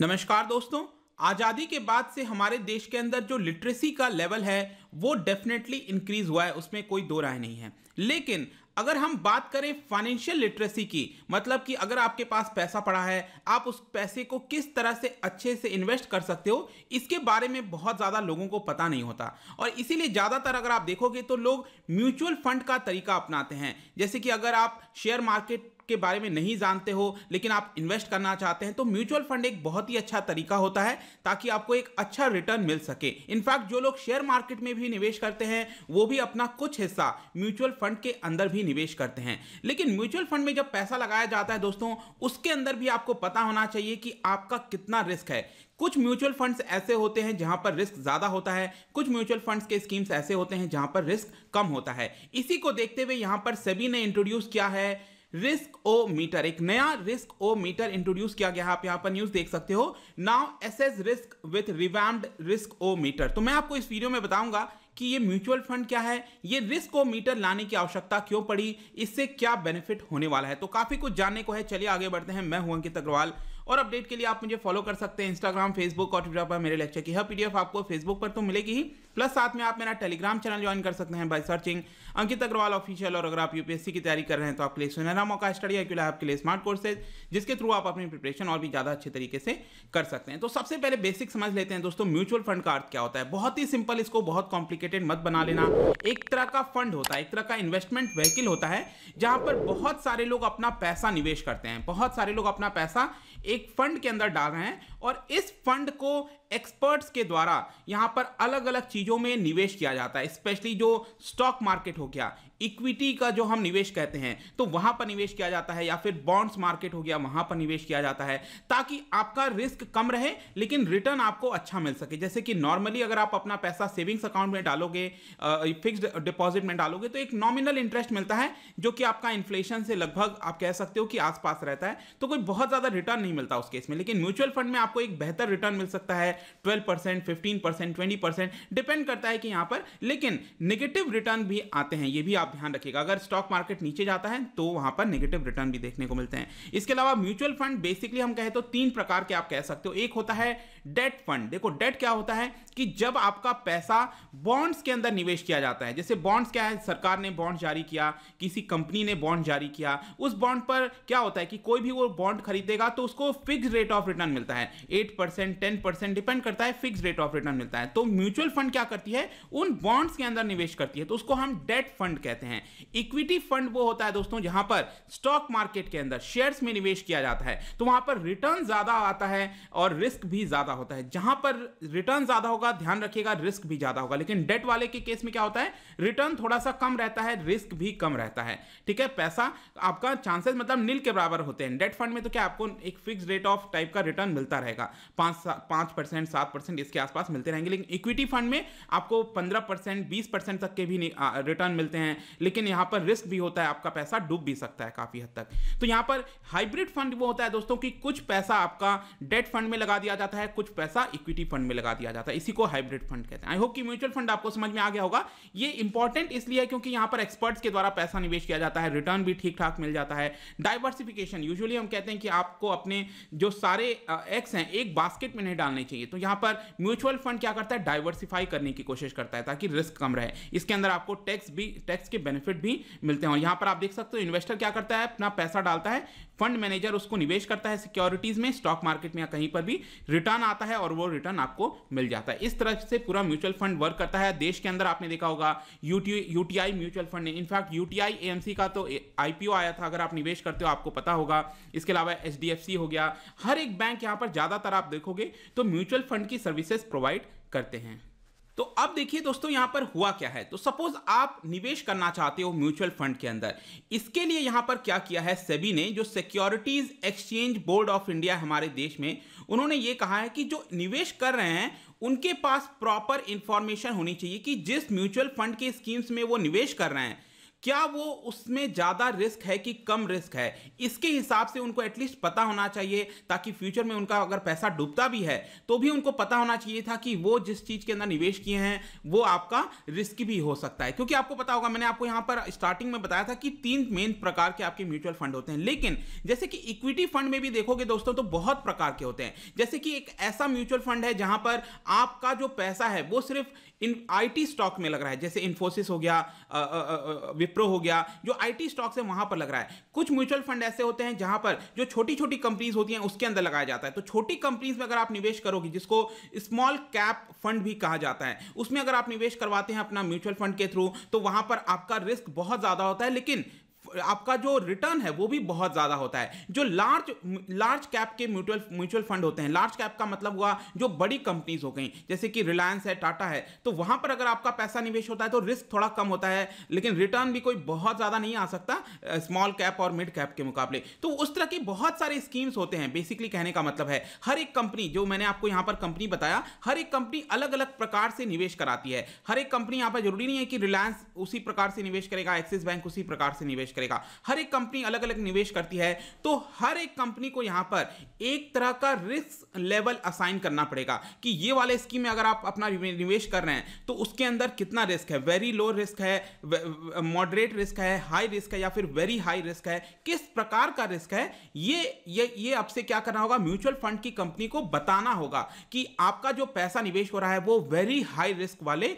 नमस्कार दोस्तों आज़ादी के बाद से हमारे देश के अंदर जो लिटरेसी का लेवल है वो डेफिनेटली इंक्रीज हुआ है उसमें कोई दो राय नहीं है लेकिन अगर हम बात करें फाइनेंशियल लिटरेसी की मतलब कि अगर आपके पास पैसा पड़ा है आप उस पैसे को किस तरह से अच्छे से इन्वेस्ट कर सकते हो इसके बारे में बहुत ज़्यादा लोगों को पता नहीं होता और इसीलिए ज़्यादातर अगर आप देखोगे तो लोग म्यूचुअल फंड का तरीका अपनाते हैं जैसे कि अगर आप शेयर मार्केट के बारे में नहीं जानते हो लेकिन आप इन्वेस्ट करना चाहते हैं तो म्यूचुअल फंड एक बहुत ही अच्छा तरीका होता है ताकि आपको एक अच्छा रिटर्न मिल सके इनफैक्ट जो लोग शेयर मार्केट में भी निवेश करते हैं वो भी अपना कुछ हिस्सा म्यूचुअल फंड के अंदर भी निवेश करते हैं लेकिन म्यूचुअल फंड में जब पैसा लगाया जाता है दोस्तों उसके अंदर भी आपको पता होना चाहिए कि आपका कितना रिस्क है कुछ म्यूचुअल फंड्स ऐसे होते हैं जहां पर रिस्क ज्यादा होता है कुछ म्यूचुअल फंड्स के स्कीम्स ऐसे होते हैं जहां पर रिस्क कम होता है इसी को देखते हुए यहां पर सभी ने इंट्रोड्यूस किया है रिस्क ओ मीटर एक नया रिस्क ओ मीटर इंट्रोड्यूस किया गया है आप यहां पर न्यूज देख सकते हो now assess risk with revamped risk O riskometer तो मैं आपको इस वीडियो में बताऊंगा कि ये म्यूचुअल फंड क्या है ये रिस्क ओ मीटर लाने की आवश्यकता क्यों पड़ी इससे क्या बेनिफिट होने वाला है तो काफी कुछ जानने को है चलिए आगे बढ़ते हैं मैं हूं अंकित अग्रवाल और अपडेट के लिए आप मुझे फॉलो कर सकते हैं इंस्टाग्राम फेसबुक और ट्विटर पर मेरे लेक्चर की हर पीडीएफ आपको फेसबुक पर तो मिलेगी ही प्लस साथ में आप मेरा टेलीग्राम चैनल ज्वाइन कर सकते हैं by searching Ankit Agarwal official और अगर आप यूपीएससी की तैयारी कर रहे हैं तो आपके लिए सुनहरा मौका स्टडी एक्यूला आपके लिए स्मार्ट कोर्सेज जिसके थ्रू आप अपनी प्रिपरेशन और भी ज़्यादा अच्छे तरीके से कर सकते हैं तो सबसे पहले बेसिक समझ लेते हैं दोस्तों म्यूचुअल फंड का अर्थ क्या होता है बहुत ही सिंपल इसको बहुत कॉम्प्लिकेटेड मत बना लेना एक तरह का फंड होता है एक तरह का इन्वेस्टमेंट व्हीकिल होता है जहां पर बहुत सारे लोग अपना पैसा निवेश करते हैं बहुत सारे लोग अपना पैसा एक फंड के अंदर डाल रहे हैं और इस फंड को एक्सपर्ट्स के द्वारा यहाँ पर अलग अलग चीज़ों में निवेश किया जाता है स्पेशली जो स्टॉक मार्केट हो गया इक्विटी का जो हम निवेश कहते हैं तो वहाँ पर निवेश किया जाता है या फिर बॉन्ड्स मार्केट हो गया वहाँ पर निवेश किया जाता है ताकि आपका रिस्क कम रहे लेकिन रिटर्न आपको अच्छा मिल सके जैसे कि नॉर्मली अगर आप अपना पैसा सेविंग्स अकाउंट में डालोगे फिक्स डिपॉजिट में डालोगे तो एक नॉमिनल इंटरेस्ट मिलता है जो कि आपका इन्फ्लेशन से लगभग आप कह सकते हो कि आसपास रहता है तो कोई बहुत ज़्यादा रिटर्न नहीं मिलता उस केस में लेकिन म्यूचुअल फंड में आप आपको एक बेहतर रिटर्न मिल सकता है twelve percent fifteen percent twenty percent depend करता है कि यहां पर लेकिन निगेटिव रिटर्न भी आते हैं ये भी आप ध्यान रखिएगा अगर स्टॉक मार्केट नीचे जाता है तो वहां पर निगेटिव रिटर्न भी देखने को मिलते हैं इसके अलावा म्यूचुअल फंड बेसिकली हम कहें तो तीन प्रकार के आप कह सकते हो एक होता है डेट फंड देखो डेट क्या होता है कि जब आपका पैसा बॉन्ड्स के अंदर निवेश किया जाता है जैसे बॉन्ड्स क्या है सरकार ने बॉन्ड जारी किया किसी कंपनी ने बॉन्ड जारी किया उस बॉन्ड पर क्या होता है कि कोई भी वो बॉन्ड खरीदेगा तो उसको फिक्स रेट ऑफ रिटर्न मिलता है eight percent ten percent depend करता है फिक्स रेट ऑफ रिटर्न मिलता है तो म्यूचुअल फंड क्या करती है उन बॉन्ड्स के अंदर निवेश करती है तो उसको हम डेट फंड कहते हैं इक्विटी फंड वो होता है दोस्तों जहां पर स्टॉक मार्केट के अंदर शेयर्स में निवेश किया जाता है तो वहां पर रिटर्न ज्यादा आता है और रिस्क भी ज्यादा ज्यादा होता है जहां पर रिटर्न ज्यादा होगा ध्यान रखिएगा रिस्क भी ज्यादा होगा लेकिन डेट वाले के केस में क्या होता है रिटर्न थोड़ा सा कम रहता है रिस्क भी कम रहता है ठीक है पैसा आपका चांसेस मतलब नील के बराबर होते हैं डेट फंड में तो क्या आपको एक फिक्स रेट ऑफ टाइप का रिटर्न मिलता रहेगा पांच परसेंट सात परसेंट इसके आसपास मिलते रहेंगे लेकिन इक्विटी फंड में आपको पंद्रह परसेंट बीस परसेंट तक के भी रिटर्न मिलते हैं लेकिन यहां पर रिस्क भी होता है आपका पैसा डूब भी सकता है काफ़ी हद तक तो यहां पर हाइब्रिड फंड वो होता है दोस्तों कि कुछ पैसा आपका डेट फंड में लगा दिया जाता है कुछ कुछ पैसा इक्विटी फंड में लगा दिया जाता है इसी को हाइब्रिड फंड कहते हैं आई होप कि म्यूचुअल फंड आपको समझ में आ गया होगा ये इंपॉर्टेंट इसलिए है क्योंकि यहां पर एक्सपर्ट्स के द्वारा पैसा निवेश किया जाता है रिटर्न भी ठीक ठाक मिल जाता है डाइवर्सिफिकेशन यूजुअली हम कहते हैं कि आपको अपने जो सारे एक्स हैं एक बास्केट में नहीं डालने चाहिए तो यहां पर म्यूचुअल फंड क्या करता है डाइवर्सिफाई करने की कोशिश करता है ताकि रिस्क कम रहे इसके अंदर आपको टैक्स भी टैक्स के बेनिफिट भी मिलते हैं यहां पर आप देख सकते हो इन्वेस्टर क्या करता है अपना पैसा डालता है फंड मैनेजर उसको निवेश करता है सिक्योरिटीज में स्टॉक मार्केट में या कहीं पर भी रिटर्न आता है और वो रिटर्न आपको मिल जाता है इस तरह से पूरा म्यूचुअल फंड वर्क करता है देश के अंदर आपने देखा होगा यूटीआई म्यूचुअल फंड ने इनफैक्ट यूटीआई एएमसी का तो आईपीओ आया था अगर आप निवेश करते हो आपको पता होगा इसके अलावा एच हो गया हर एक बैंक यहाँ पर ज़्यादातर आप देखोगे तो म्यूचुअल फंड की सर्विसेज प्रोवाइड करते हैं तो अब देखिए दोस्तों यहां पर हुआ क्या है तो सपोज आप निवेश करना चाहते हो म्यूचुअल फंड के अंदर इसके लिए यहां पर क्या किया है सेबी ने जो securities exchange board of India हमारे देश में उन्होंने ये कहा है कि जो निवेश कर रहे हैं उनके पास प्रॉपर इंफॉर्मेशन होनी चाहिए कि जिस म्यूचुअल फंड के स्कीम्स में वो निवेश कर रहे हैं क्या वो उसमें ज़्यादा रिस्क है कि कम रिस्क है इसके हिसाब से उनको एटलीस्ट पता होना चाहिए ताकि फ्यूचर में उनका अगर पैसा डूबता भी है तो भी उनको पता होना चाहिए था कि वो जिस चीज़ के अंदर निवेश किए हैं वो आपका रिस्क भी हो सकता है क्योंकि आपको पता होगा मैंने आपको यहाँ पर स्टार्टिंग में बताया था कि तीन मेन प्रकार के आपके म्यूचुअल फंड होते हैं लेकिन जैसे कि इक्विटी फंड में भी देखोगे दोस्तों तो बहुत प्रकार के होते हैं जैसे कि एक ऐसा म्यूचुअल फंड है जहां पर आपका जो पैसा है वो सिर्फ इन आईटी स्टॉक में लग रहा है जैसे इन्फोसिस हो गया विप्रो हो गया जो आईटी स्टॉक्स है वहां पर लग रहा है कुछ म्यूचुअल फंड ऐसे होते हैं जहां पर जो छोटी छोटी कंपनीज होती हैं उसके अंदर लगाया जाता है तो छोटी कंपनीज में अगर आप निवेश करोगे जिसको स्मॉल कैप फंड भी कहा जाता है उसमें अगर आप निवेश करवाते हैं अपना म्यूचुअल फंड के थ्रू तो वहां पर आपका रिस्क बहुत ज्यादा होता है लेकिन आपका जो रिटर्न है वो भी बहुत ज़्यादा होता है जो लार्ज लार्ज कैप के म्यूचुअल म्यूचुअल फंड होते हैं लार्ज कैप का मतलब हुआ जो बड़ी कंपनीज हो गई जैसे कि रिलायंस है टाटा है तो वहां पर अगर आपका पैसा निवेश होता है तो रिस्क थोड़ा कम होता है लेकिन रिटर्न भी कोई बहुत ज़्यादा नहीं आ सकता स्मॉल कैप और मिड कैप के मुकाबले तो उस तरह की बहुत सारे स्कीम्स होते हैं बेसिकली कहने का मतलब है हर एक कंपनी जो मैंने आपको यहां पर कंपनी बताया हर एक कंपनी अलग अलग प्रकार से निवेश कराती है हर एक कंपनी यहां पर जरूरी नहीं है कि रिलायंस उसी प्रकार से निवेश करेगा एक्सिस बैंक उसी प्रकार से निवेश करेगा हर एक कंपनी अलग अलग निवेश करती है तो हर एक कंपनी को यहां पर एक तरह का रिस्क लेवल असाइन करना पड़ेगा कि ये वाले स्कीम में अगर आप अपना निवेश कर रहे हैं तो उसके अंदर कितना रिस्क है वेरी लो रिस्क है मॉडरेट रिस्क है हाई रिस्क है या फिर वेरी हाई रिस्क है किस प्रकार का रिस्क है ये ये ये आपसे क्या करना होगा म्यूचुअल फंड की कंपनी को बताना होगा कि आपका जो पैसा निवेश हो रहा है वो वेरी हाई रिस्क वाले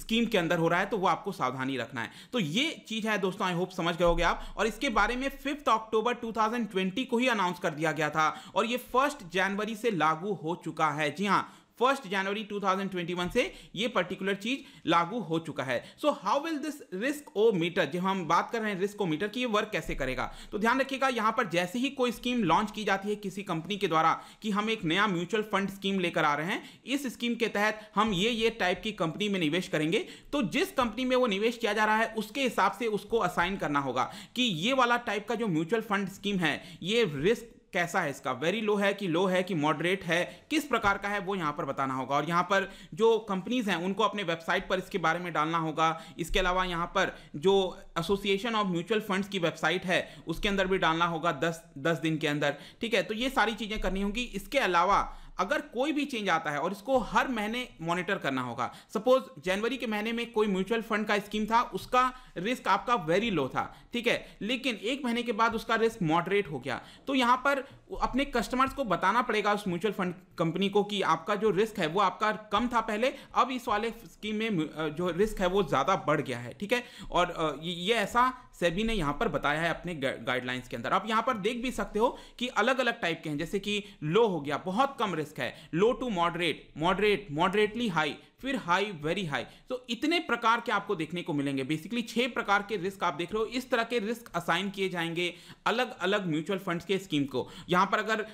स्कीम के अंदर हो रहा है तो वो आपको सावधानी रखना है तो ये चीज है दोस्तों आई होप समझ गए गया और इसके बारे में फिफ्थ अक्टूबर 2020 को ही अनाउंस कर दिया गया था और ये फर्स्ट जनवरी से लागू हो चुका है जी हाँ फर्स्ट जनवरी 2021 से ये पर्टिकुलर चीज लागू हो चुका है so how will this risk ओ मीटर जब हम बात कर रहे हैं रिस्क ओ मीटर की ये वर्क कैसे करेगा तो ध्यान रखिएगा यहां पर जैसे ही कोई स्कीम लॉन्च की जाती है किसी कंपनी के द्वारा कि हम एक नया म्यूचुअल फंड स्कीम लेकर आ रहे हैं इस स्कीम के तहत हम ये ये टाइप की कंपनी में निवेश करेंगे तो जिस कंपनी में वो निवेश किया जा रहा है उसके हिसाब से उसको असाइन करना होगा कि ये वाला टाइप का जो म्यूचुअल फंड स्कीम है ये रिस्क कैसा है इसका वेरी लो है कि लो है कि मॉडरेट है किस प्रकार का है वो यहाँ पर बताना होगा और यहाँ पर जो कंपनीज हैं उनको अपने वेबसाइट पर इसके बारे में डालना होगा इसके अलावा यहाँ पर जो एसोसिएशन ऑफ म्यूचुअल फंड्स की वेबसाइट है उसके अंदर भी डालना होगा दस दस दिन के अंदर ठीक है तो ये सारी चीज़ें करनी होंगी इसके अलावा अगर कोई भी चेंज आता है और इसको हर महीने मॉनिटर करना होगा सपोज जनवरी के महीने में कोई म्यूचुअल फंड का स्कीम था उसका रिस्क आपका वेरी लो था ठीक है लेकिन एक महीने के बाद उसका रिस्क मॉडरेट हो गया तो यहां पर अपने कस्टमर्स को बताना पड़ेगा उस म्यूचुअल फंड कंपनी को कि आपका जो रिस्क है वो आपका कम था पहले अब इस वाले स्कीम में जो रिस्क है वो ज़्यादा बढ़ गया है ठीक है और ये ऐसा सेबी ने यहाँ पर बताया है अपने गाइडलाइंस के अंदर आप यहाँ पर देख भी सकते हो कि अलग अलग टाइप के हैं जैसे कि लो हो गया बहुत कम रिस्क है low to moderate moderate moderately high फिर हाई वेरी हाई तो इतने प्रकार के आपको देखने को मिलेंगे बेसिकली छह प्रकार के रिस्क आप देख रहे हो इस तरह के रिस्क असाइन किए जाएंगे अलग अलग म्यूचुअल फंड्स के स्कीम को यहां पर अगर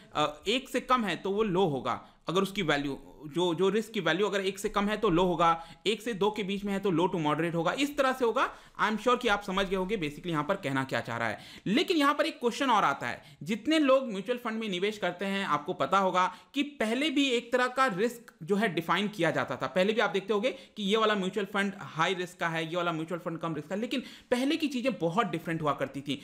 एक से कम है तो वो लो होगा अगर उसकी वैल्यू जो जो रिस्क की वैल्यू अगर एक से कम है तो लो होगा एक से दो के बीच में है तो लो टू मॉडरेट होगा इस तरह से होगा आई एम श्योर कि आप समझ गए होंगे बेसिकली यहां पर कहना क्या चाह रहा है लेकिन यहां पर एक क्वेश्चन और आता है जितने लोग म्यूचुअल फंड में निवेश करते हैं आपको पता होगा कि पहले भी एक तरह का रिस्क जो है डिफाइन किया जाता था पहले भी आप देखते हो कि ये वाला म्यूचुअल फंड हाई रिस्क का है ये वाला म्यूचुअल फंड कम रिस्क का लेकिन पहले की चीज़ें बहुत डिफरेंट हुआ करती थी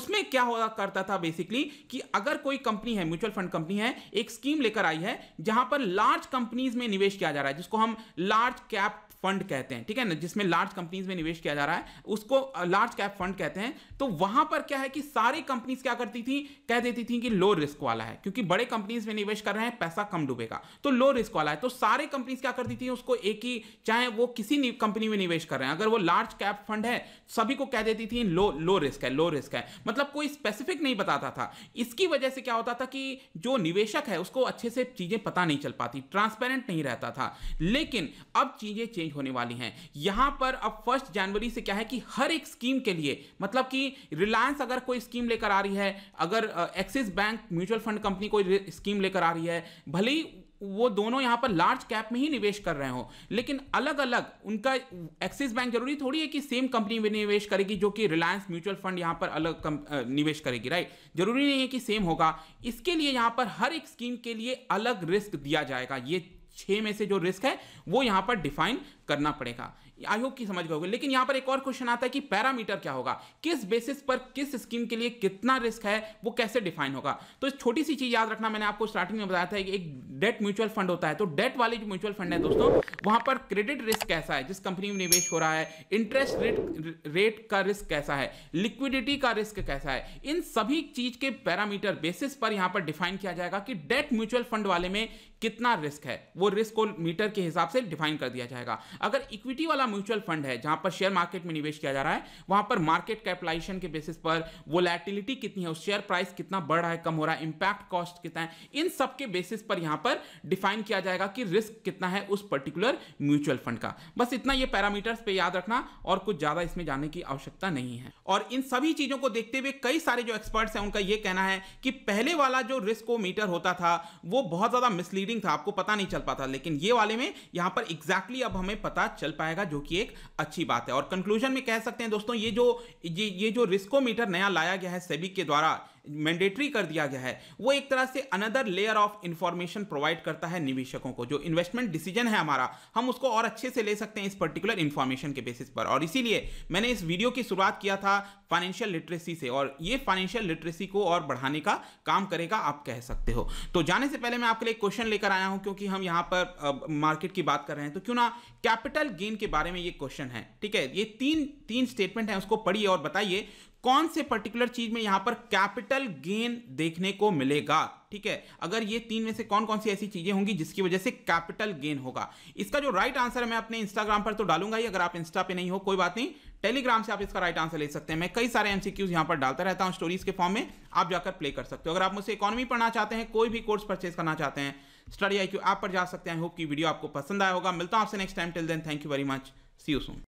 उसमें क्या हुआ करता था बेसिकली कि अगर कोई कंपनी है म्यूचुअल फंड कंपनी है एक स्कीम लेकर आई है जहां पर लार्ज कंपनीज में निवेश किया जा रहा है जिसको हम लार्ज कैप फंड कहते हैं ठीक है ना जिसमें लार्ज कंपनीज में निवेश किया जा रहा है उसको लार्ज कैप फंड कहते हैं तो वहां पर क्या है कि सारी कंपनीज क्या करती थी कह देती थी कि लो रिस्क वाला है क्योंकि बड़े कंपनीज में निवेश कर रहे हैं पैसा कम डूबेगा तो लो रिस्क वाला है तो सारे कंपनीज क्या करती थी उसको एक ही चाहे वो किसी कंपनी में निवेश कर रहे हैं अगर वो लार्ज कैप फंड है सभी को कह देती थी लो लो रिस्क है लो रिस्क है मतलब कोई स्पेसिफिक नहीं बताता था इसकी वजह से क्या होता था कि जो निवेशक है उसको अच्छे से चीजें पता नहीं चल पाती ट्रांस ट्रांसपेरेंट नहीं रहता था लेकिन अब चीज़ें चेंज होने वाली हैं यहां पर अब फर्स्ट जनवरी से क्या है कि हर एक स्कीम के लिए मतलब कि रिलायंस अगर कोई स्कीम लेकर आ रही है अगर Axis bank mutual fund company कोई स्कीम लेकर आ रही है भले ही वो दोनों यहाँ पर लार्ज कैप में ही निवेश कर रहे हो लेकिन अलग अलग उनका एक्सिस बैंक जरूरी थोड़ी है कि सेम कंपनी में निवेश करेगी जो कि रिलायंस म्यूचुअल फंड यहाँ पर अलग कम, निवेश करेगी राइट जरूरी नहीं है कि सेम होगा इसके लिए यहाँ पर हर एक स्कीम के लिए अलग रिस्क दिया जाएगा ये छः में से जो रिस्क है वो यहां पर डिफाइन करना पड़ेगा आई होप की समझ गए लेकिन यहां पर एक और क्वेश्चन आता है कि पैरामीटर क्या होगा किस बेसिस पर किस स्कीम के लिए कितना रिस्क है वो कैसे डिफाइन होगा तो छोटी सी चीज याद रखना मैंने आपको स्टार्टिंग में बताया था कि एक डेट म्यूचुअल फंड होता है तो डेट वाले जो म्यूचुअल फंड है दोस्तों वहां पर क्रेडिट रिस्क कैसा है जिस कंपनी में निवेश हो रहा है इंटरेस्ट रेट रेट का रिस्क कैसा है लिक्विडिटी का रिस्क कैसा है इन सभी चीज के पैरामीटर बेसिस पर यहां पर डिफाइन किया जाएगा कि डेट म्यूचुअल फंड वाले में कितना रिस्क है वो रिस्क को मीटर के हिसाब से डिफाइन कर दिया जाएगा अगर इक्विटी वाला वाला म्यूचुअल फंड है जहां पर शेयर मार्केट में निवेश किया जा रहा है वहां पर मार्केट कैपिटलाइजेशन के बेसिस पर वोलेटिलिटी कितनी है उस शेयर प्राइस कितना बढ़ रहा है कम हो रहा है इंपैक्ट कॉस्ट कितना है इन सब के बेसिस पर यहां पर डिफाइन किया जाएगा कि रिस्क कितना है उस पर्टिकुलर म्यूचुअल फंड का बस इतना यह पैरामीटर्स पे याद रखना और कुछ ज्यादा इसमें जाने की आवश्यकता नहीं है और इन सभी चीजों को देखते हुए कई सारे जो एक्सपर्ट्स हैं उनका यह कहना है कि पहले वाला जो रिस्क मीटर होता था वो बहुत ज्यादा मिसलीडिंग था आपको पता नहीं चल पाता लेकिन ये वाले में यहां पर एग्जैक्टली exactly अब हमें पता चल पाएगा जो जो कि एक अच्छी बात है और कंक्लूजन में कह सकते हैं दोस्तों ये जो ये, ये जो रिस्कोमीटर नया लाया गया है सेबी के द्वारा मैंडेटरी कर दिया गया है वो एक तरह से another layer of information provide करता है निवेशकों को जो इन्वेस्टमेंट डिसीजन है हमारा हम उसको और अच्छे से ले सकते हैं इस पर्टिकुलर इंफॉर्मेशन के बेसिस पर और इसीलिए मैंने इस वीडियो की शुरुआत किया था फाइनेंशियल लिटरेसी से और ये फाइनेंशियल लिटरेसी को और बढ़ाने का काम करेगा आप कह सकते हो तो जाने से पहले मैं आपके लिए क्वेश्चन लेकर आया हूं क्योंकि हम यहां पर मार्केट की बात कर रहे हैं तो क्यों ना कैपिटल गेन के बारे में ये क्वेश्चन है ठीक है ये तीन तीन स्टेटमेंट है उसको पढ़िए और बताइए कौन से पर्टिकुलर चीज में यहां पर कैपिटल गेन देखने को मिलेगा ठीक है अगर ये तीन में से कौन कौन सी ऐसी चीजें होंगी जिसकी वजह से कैपिटल गेन होगा इसका जो राइट आंसर है मैं अपने इंस्टाग्राम पर तो डालूंगा ही अगर आप इंस्टा पे नहीं हो कोई बात नहीं टेलीग्राम से आप इसका राइट आंसर ले सकते हैं मैं कई सारे एमसीक्यूज यहां पर डालता रहता हूं स्टोरीज के फॉर्म में आप जाकर प्ले कर सकते हो अगर आप मुझसे इकोनॉमी पढ़ना चाहते हैं कोई भी कोर्स परचेज करना चाहते हैं स्टडी आई क्यू पर जा सकते हैं होप की वीडियो आपको पसंद आया होगा मिलता हूं आपसे next time till then thank you very much see you soon